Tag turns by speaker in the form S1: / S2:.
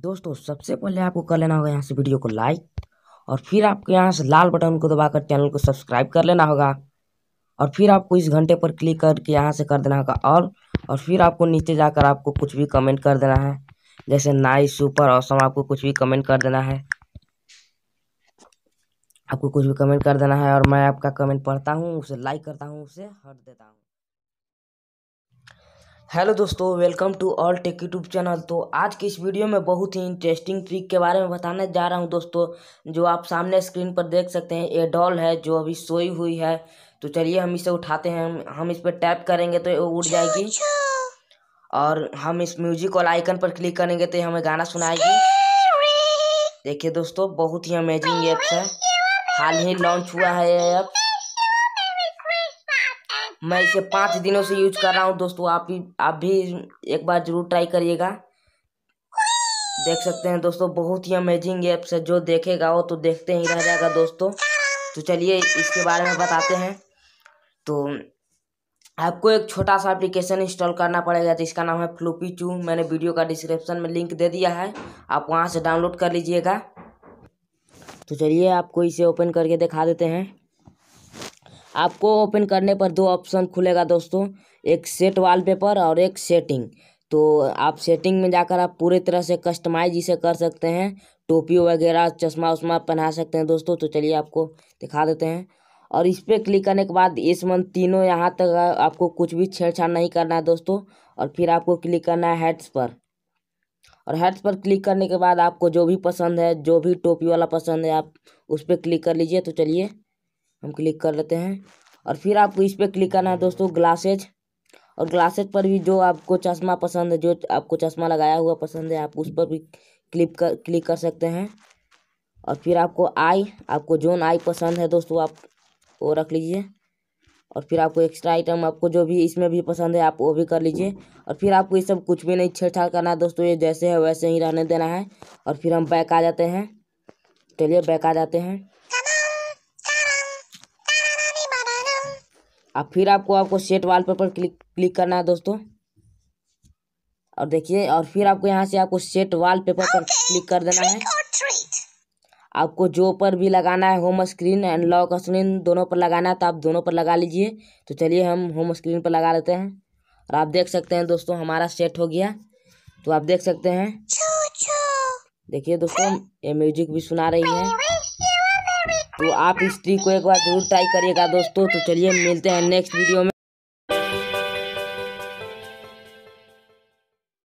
S1: दोस्तों सबसे पहले आपको कर लेना होगा यहाँ से वीडियो को लाइक और फिर आपको यहाँ से लाल बटन को दबाकर चैनल को सब्सक्राइब कर लेना होगा और फिर आपको इस घंटे पर क्लिक करके यहाँ से कर देना होगा और और फिर आपको नीचे जाकर आपको कुछ भी कमेंट कर देना है जैसे नाइस सुपर औसम आपको कुछ भी कमेंट कर देना है आपको कुछ भी कमेंट कर देना है और मैं आपका कमेंट पढ़ता हूँ उसे लाइक करता हूँ उसे हट देता हूँ हेलो दोस्तों welcome to all tech YouTube channel तो आज की इस वीडियो में बहुत ही इंटरेस्टिंग ट्रिक के बारे में बताने जा रहा हूं दोस्तों जो आप सामने स्क्रीन पर देख सकते हैं ये डॉल है जो अभी सोई हुई है तो चलिए हम इसे उठाते हैं हम इस पर टैप करेंगे तो ये उड़ जाएगी और हम इस म्यूजिक वाला आइकन पर क्लिक करेंगे तो हमें गाना सुनाएगी देखिए दोस्तों बहुत ही अमेजिंग एप्स है हाल ही लॉन्च हुआ है ये ऐप मैं इसे पाँच दिनों से यूज कर रहा हूँ दोस्तों आप भी आप भी एक बार ज़रूर ट्राई करिएगा देख सकते हैं दोस्तों बहुत ही अमेजिंग ऐप्स है जो देखेगा वो तो देखते ही रह जाएगा दोस्तों तो चलिए इसके बारे में बताते हैं तो आपको एक छोटा सा एप्लीकेशन इंस्टॉल करना पड़ेगा जिसका नाम है फ्लूपी टू मैंने वीडियो का डिस्क्रिप्शन में लिंक दे दिया है आप वहाँ से डाउनलोड कर लीजिएगा तो चलिए आपको इसे ओपन करके दिखा देते हैं आपको ओपन करने पर दो ऑप्शन खुलेगा दोस्तों एक सेट वॉलपेपर और एक सेटिंग तो आप सेटिंग में जाकर आप पूरे तरह से कस्टमाइज इसे कर सकते हैं टोपी वगैरह चश्मा उश्मा पहना सकते हैं दोस्तों तो चलिए आपको दिखा देते हैं और इस पर क्लिक करने के बाद इस मंथ तीनों यहाँ तक आपको कुछ भी छेड़छाड़ नहीं करना है दोस्तों और फिर आपको क्लिक करना है हेड्स पर और हेड्स पर क्लिक करने के बाद आपको जो भी पसंद है जो भी टोपी वाला पसंद है आप उस पर क्लिक कर लीजिए तो चलिए हम क्लिक कर लेते हैं और फिर आपको इस पर क्लिक करना है दोस्तों ग्लासेज और ग्लासेज पर भी जो आपको चश्मा पसंद है जो आपको चश्मा लगाया हुआ पसंद है आप उस पर भी क्लिक कर क्लिक कर सकते हैं और फिर आपको आई आपको जोन आई पसंद है दोस्तों आप वो रख लीजिए और फिर आपको एक्स्ट्रा आइटम आपको जो भी इसमें भी पसंद है आप वो भी कर लीजिए और फिर आपको ये सब कुछ भी नहीं छेड़छाड़ करना है दोस्तों ये जैसे है वैसे ही रहने देना है और फिर हम बैक आ जाते हैं चलिए बैक आ जाते हैं अब फिर आपको आपको सेट वाल पेपर क्लिक क्लिक करना है दोस्तों और देखिए और फिर आपको यहाँ से आपको सेट वाल पेपर पर क्लिक कर देना है आपको जो पर भी लगाना है home screen and lock screen दोनों पर लगाना है तो आप दोनों पर लगा लीजिए तो चलिए हम होम स्क्रीन पर लगा लेते हैं और आप देख सकते हैं दोस्तों हमारा सेट हो गया तो आप देख सकते हैं देखिए दोस्तों ये म्यूजिक भी सुना रही है तो आप इस ट्रिक को एक बार जरूर ट्राई करिएगा दोस्तों तो चलिए मिलते हैं नेक्स्ट वीडियो में